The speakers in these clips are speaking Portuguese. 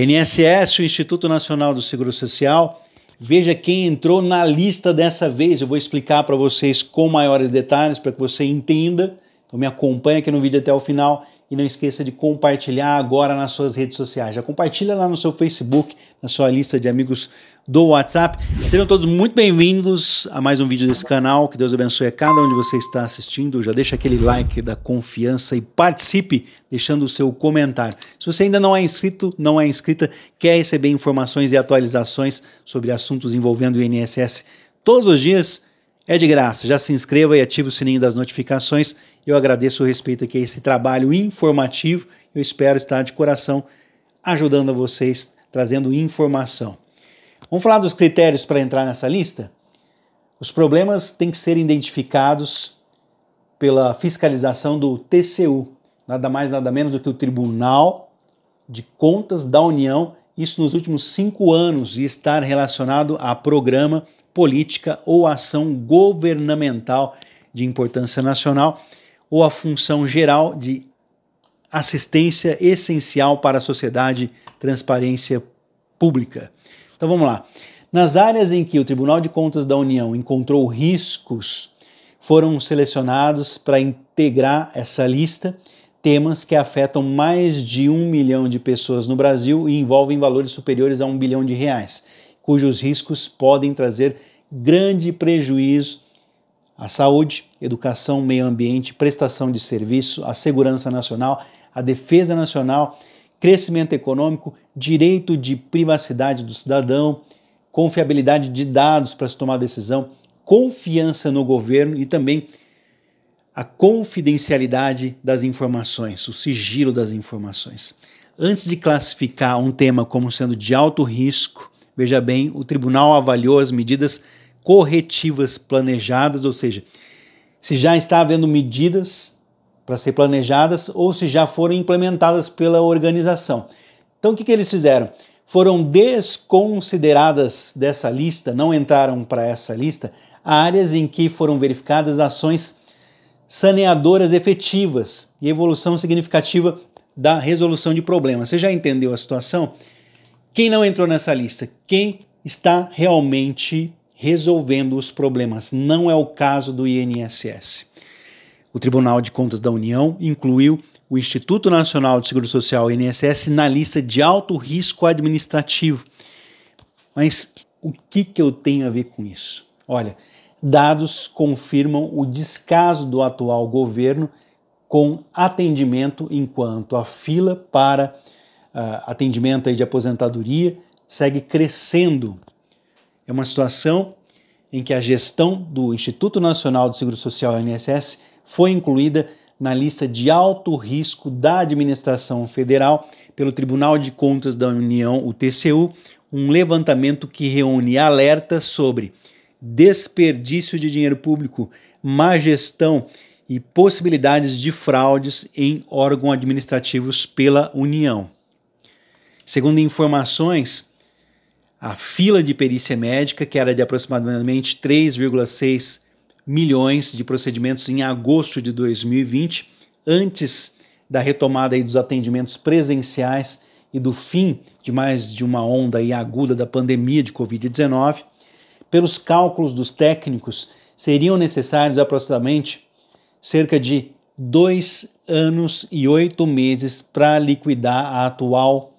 INSS, o Instituto Nacional do Seguro Social. Veja quem entrou na lista dessa vez. Eu vou explicar para vocês com maiores detalhes para que você entenda. Então me acompanhe aqui no vídeo até o final e não esqueça de compartilhar agora nas suas redes sociais. Já compartilha lá no seu Facebook, na sua lista de amigos do WhatsApp. Sejam todos muito bem-vindos a mais um vídeo desse canal. Que Deus abençoe a cada um de você está assistindo. Já deixa aquele like da confiança e participe deixando o seu comentário. Se você ainda não é inscrito, não é inscrita, quer receber informações e atualizações sobre assuntos envolvendo o INSS todos os dias, é de graça. Já se inscreva e ative o sininho das notificações eu agradeço o respeito aqui a esse trabalho informativo. Eu espero estar de coração ajudando a vocês, trazendo informação. Vamos falar dos critérios para entrar nessa lista? Os problemas têm que ser identificados pela fiscalização do TCU, nada mais nada menos do que o Tribunal de Contas da União, isso nos últimos cinco anos, e estar relacionado a programa, política ou ação governamental de importância nacional ou a função geral de assistência essencial para a sociedade, transparência pública. Então vamos lá. Nas áreas em que o Tribunal de Contas da União encontrou riscos, foram selecionados para integrar essa lista temas que afetam mais de um milhão de pessoas no Brasil e envolvem valores superiores a um bilhão de reais, cujos riscos podem trazer grande prejuízo a saúde, educação, meio ambiente, prestação de serviço, a segurança nacional, a defesa nacional, crescimento econômico, direito de privacidade do cidadão, confiabilidade de dados para se tomar decisão, confiança no governo e também a confidencialidade das informações, o sigilo das informações. Antes de classificar um tema como sendo de alto risco, veja bem, o tribunal avaliou as medidas corretivas planejadas, ou seja, se já está havendo medidas para ser planejadas ou se já foram implementadas pela organização. Então, o que, que eles fizeram? Foram desconsideradas dessa lista, não entraram para essa lista, áreas em que foram verificadas ações saneadoras efetivas e evolução significativa da resolução de problemas. Você já entendeu a situação? Quem não entrou nessa lista? Quem está realmente resolvendo os problemas. Não é o caso do INSS. O Tribunal de Contas da União incluiu o Instituto Nacional de Seguro Social, INSS, na lista de alto risco administrativo. Mas o que, que eu tenho a ver com isso? Olha, dados confirmam o descaso do atual governo com atendimento, enquanto a fila para uh, atendimento de aposentadoria segue crescendo é uma situação em que a gestão do Instituto Nacional do Seguro Social INSS foi incluída na lista de alto risco da administração federal pelo Tribunal de Contas da União, o TCU, um levantamento que reúne alertas sobre desperdício de dinheiro público, má gestão e possibilidades de fraudes em órgãos administrativos pela União. Segundo informações a fila de perícia médica, que era de aproximadamente 3,6 milhões de procedimentos em agosto de 2020, antes da retomada dos atendimentos presenciais e do fim de mais de uma onda aguda da pandemia de Covid-19, pelos cálculos dos técnicos, seriam necessários aproximadamente cerca de dois anos e oito meses para liquidar a atual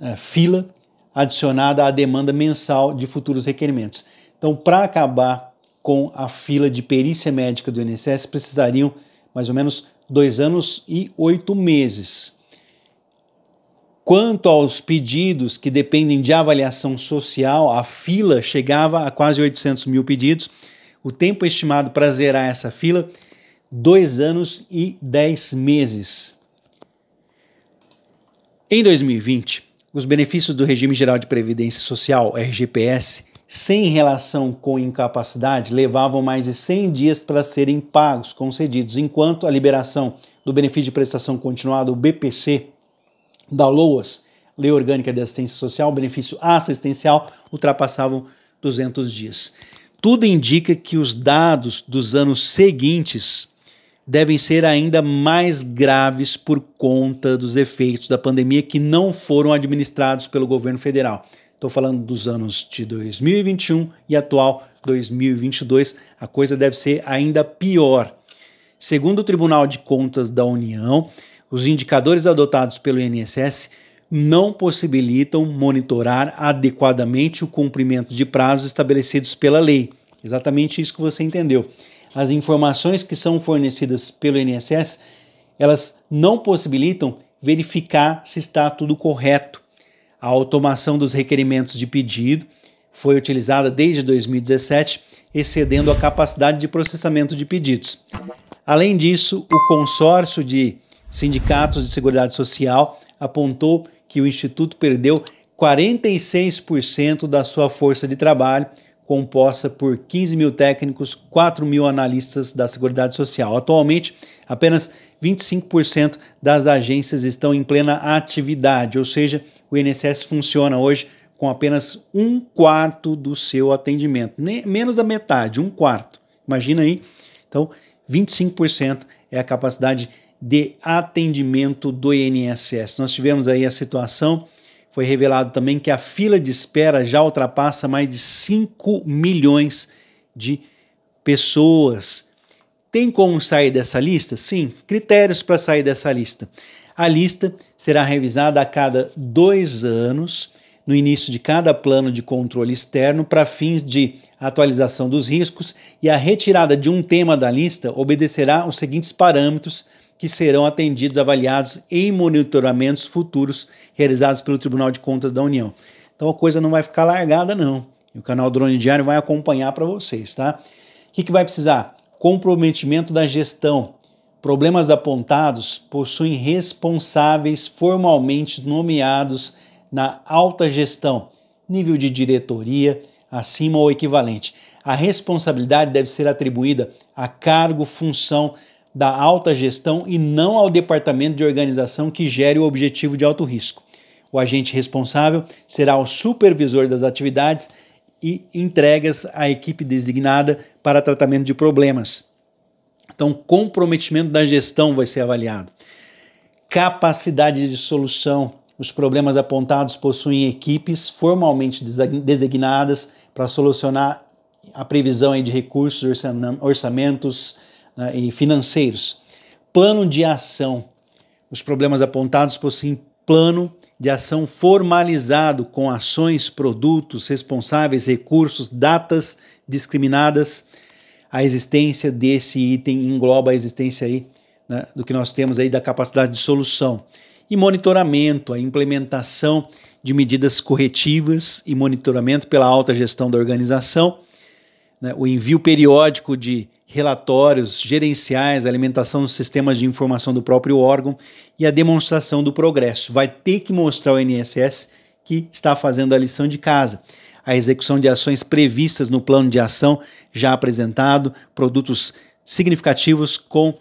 eh, fila adicionada à demanda mensal de futuros requerimentos. Então, para acabar com a fila de perícia médica do INSS, precisariam mais ou menos dois anos e oito meses. Quanto aos pedidos que dependem de avaliação social, a fila chegava a quase 800 mil pedidos. O tempo estimado para zerar essa fila, dois anos e dez meses. Em 2020, os benefícios do Regime Geral de Previdência Social, RGPS, sem relação com incapacidade, levavam mais de 100 dias para serem pagos, concedidos, enquanto a liberação do benefício de prestação continuada, o BPC, da LOAS, Lei Orgânica de Assistência Social, benefício assistencial, ultrapassavam 200 dias. Tudo indica que os dados dos anos seguintes devem ser ainda mais graves por conta dos efeitos da pandemia que não foram administrados pelo governo federal. Estou falando dos anos de 2021 e atual 2022. A coisa deve ser ainda pior. Segundo o Tribunal de Contas da União, os indicadores adotados pelo INSS não possibilitam monitorar adequadamente o cumprimento de prazos estabelecidos pela lei. Exatamente isso que você entendeu as informações que são fornecidas pelo INSS, elas não possibilitam verificar se está tudo correto. A automação dos requerimentos de pedido foi utilizada desde 2017, excedendo a capacidade de processamento de pedidos. Além disso, o consórcio de sindicatos de Seguridade Social apontou que o Instituto perdeu 46% da sua força de trabalho composta por 15 mil técnicos, 4 mil analistas da Seguridade Social. Atualmente, apenas 25% das agências estão em plena atividade, ou seja, o INSS funciona hoje com apenas um quarto do seu atendimento, nem, menos da metade, um quarto. Imagina aí. Então, 25% é a capacidade de atendimento do INSS. Nós tivemos aí a situação foi revelado também que a fila de espera já ultrapassa mais de 5 milhões de pessoas. Tem como sair dessa lista? Sim, critérios para sair dessa lista. A lista será revisada a cada dois anos, no início de cada plano de controle externo, para fins de atualização dos riscos, e a retirada de um tema da lista obedecerá os seguintes parâmetros que serão atendidos, avaliados em monitoramentos futuros realizados pelo Tribunal de Contas da União. Então a coisa não vai ficar largada, não. E o canal Drone Diário vai acompanhar para vocês, tá? O que, que vai precisar? Comprometimento da gestão. Problemas apontados possuem responsáveis formalmente nomeados na alta gestão, nível de diretoria, acima ou equivalente. A responsabilidade deve ser atribuída a cargo, função, da alta gestão e não ao departamento de organização que gere o objetivo de alto risco. O agente responsável será o supervisor das atividades e entregas à equipe designada para tratamento de problemas. Então, comprometimento da gestão vai ser avaliado. Capacidade de solução. Os problemas apontados possuem equipes formalmente designadas para solucionar a previsão de recursos, orçamentos, né, e financeiros. Plano de ação. Os problemas apontados possuem plano de ação formalizado com ações, produtos, responsáveis, recursos, datas discriminadas. A existência desse item engloba a existência aí né, do que nós temos aí da capacidade de solução e monitoramento, a implementação de medidas corretivas e monitoramento pela alta gestão da organização né, o envio periódico de relatórios gerenciais, alimentação dos sistemas de informação do próprio órgão e a demonstração do progresso. Vai ter que mostrar ao INSS que está fazendo a lição de casa. A execução de ações previstas no plano de ação já apresentado, produtos significativos com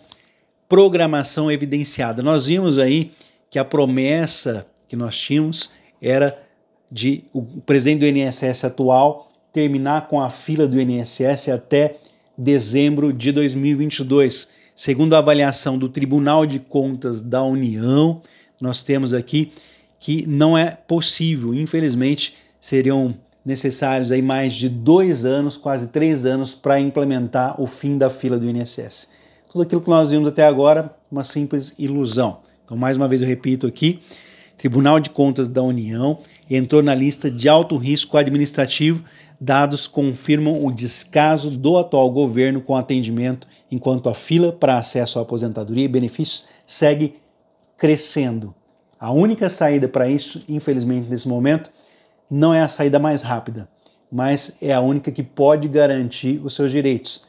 programação evidenciada. Nós vimos aí que a promessa que nós tínhamos era de o presidente do INSS atual terminar com a fila do INSS até dezembro de 2022. Segundo a avaliação do Tribunal de Contas da União, nós temos aqui que não é possível, infelizmente, seriam necessários aí mais de dois anos, quase três anos, para implementar o fim da fila do INSS. Tudo aquilo que nós vimos até agora, uma simples ilusão. Então, mais uma vez eu repito aqui: Tribunal de Contas da União entrou na lista de alto risco administrativo dados confirmam o descaso do atual governo com atendimento, enquanto a fila para acesso à aposentadoria e benefícios segue crescendo. A única saída para isso, infelizmente, nesse momento, não é a saída mais rápida, mas é a única que pode garantir os seus direitos,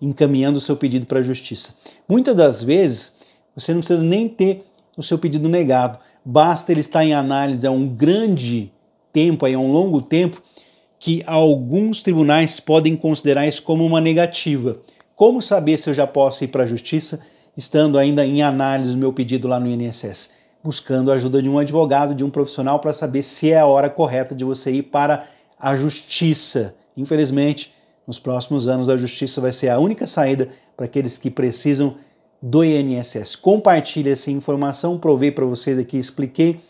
encaminhando o seu pedido para a justiça. Muitas das vezes, você não precisa nem ter o seu pedido negado, basta ele estar em análise há um grande tempo, aí, há um longo tempo, que alguns tribunais podem considerar isso como uma negativa. Como saber se eu já posso ir para a justiça, estando ainda em análise do meu pedido lá no INSS? Buscando a ajuda de um advogado, de um profissional, para saber se é a hora correta de você ir para a justiça. Infelizmente, nos próximos anos, a justiça vai ser a única saída para aqueles que precisam do INSS. Compartilhe essa informação, provei para vocês aqui, expliquei.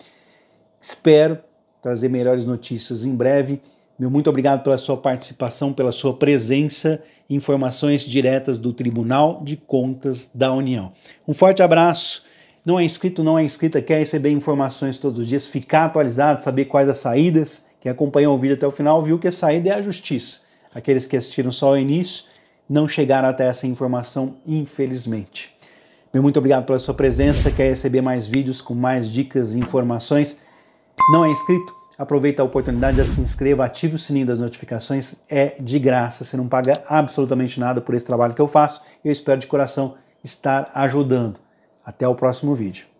Espero trazer melhores notícias em breve. Meu muito obrigado pela sua participação, pela sua presença. Informações diretas do Tribunal de Contas da União. Um forte abraço. Não é inscrito, não é inscrita, quer receber informações todos os dias, ficar atualizado, saber quais as saídas. Quem acompanhou o vídeo até o final viu que a saída é a justiça. Aqueles que assistiram só o início não chegaram até essa informação, infelizmente. Meu muito obrigado pela sua presença. Quer receber mais vídeos com mais dicas e informações? Não é inscrito? Aproveita a oportunidade, já se inscreva, ative o sininho das notificações, é de graça, você não paga absolutamente nada por esse trabalho que eu faço. Eu espero de coração estar ajudando. Até o próximo vídeo.